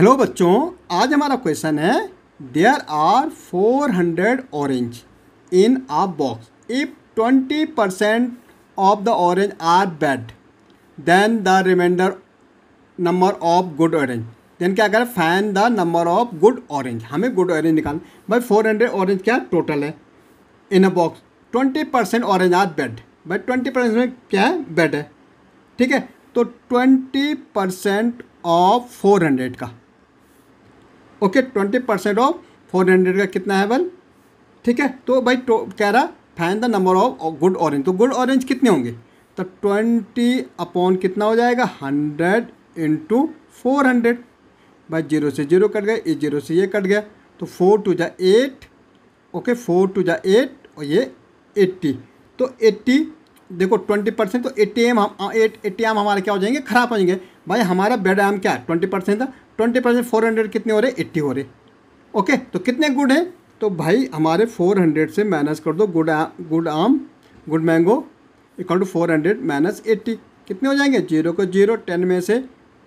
hello बच्चों आज हमारा क्वेश्चन है there are 400 orange in a box if 20 percent of the orange are bad then the reminder number of good orange then क्या करें find the number of good orange हमें good orange निकालना भाई 400 orange क्या total है in a box 20 percent orange are bad भाई twenty percent में क्या है बैड है ठीक है तो ट्वेंटी परसेंट ऑफ हंड्रेड का okay twenty percent of four hundred का कितना है बल ठीक है तो भाई तो कह रहा find the number of good orange तो गुड ऑरेंज कितने होंगे तो ट्वेंटी अपॉन कितना हो जाएगा हंड्रेड इंटू फोर हंड्रेड भाई जीरो से जीरो कट गया ये जीरो से ये कट गया तो फोर टू जा एट ओके फोर टू जा एट और ये एट्टी तो एट्टी देखो ट्वेंटी परसेंट तो ए टी एम हम एट ए टी एम हमारे क्या हो जाएंगे खराब हो जाएंगे भाई हमारा बेड आम क्या है ट्वेंटी परसेंट था ट्वेंटी परसेंट फोर हंड्रेड कितने हो रहे एट्टी हो रहे ओके तो कितने गुड हैं तो भाई हमारे फोर हंड्रेड से माइनस कर दो गुड गुड आम good mango equal to four hundred minus eighty कितने हो जाएंगे जीरो को जीरो टेन में से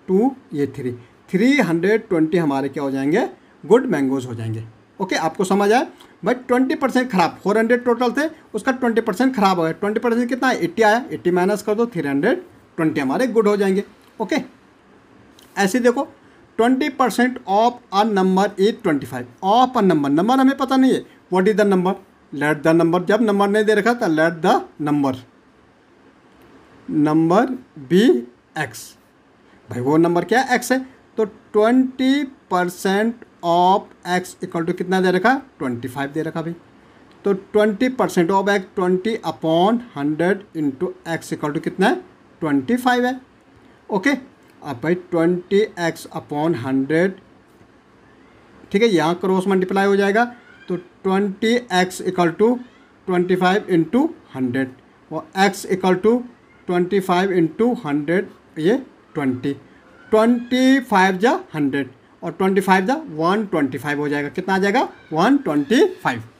टू ये थ्री थ्री हंड्रेड ट्वेंटी हमारे क्या हो जाएंगे गुड मैंगोज़ हो जाएंगे ओके आपको समझ आए भाई ट्वेंटी परसेंट खराब फोर हंड्रेड टोटल थे उसका ट्वेंटी परसेंट खराब हो गया ट्वेंटी परसेंट कितना है एट्टी आया एट्टी माइनस कर दो थ्री हंड्रेड ट्वेंटी हमारे गुड हो जाएंगे ओके ऐसे देखो twenty percent of a number is twenty five of a number number हमें पता नहीं है what is the number let the number जब नंबर नहीं दे रखा था let the number number be x भाई वो नंबर क्या एक्स है तो twenty percent of x equal to कितना दे रखा ट्वेंटी फाइव दे रखा भाई तो twenty percent of x twenty upon hundred into x equal to कितना है ट्वेंटी फाइव है ओके अब भाई ट्वेंटी एक्स अपॉन हंड्रेड ठीक है यहाँ क्रॉस मल्टीप्लाई हो जाएगा तो twenty x equal to twenty five into hundred और x equal to twenty five into hundred ये ट्वेंटी ट्वेंटी फाइव जा हंड्रेड और 25 द फाइव हो जाएगा कितना आ जाएगा 125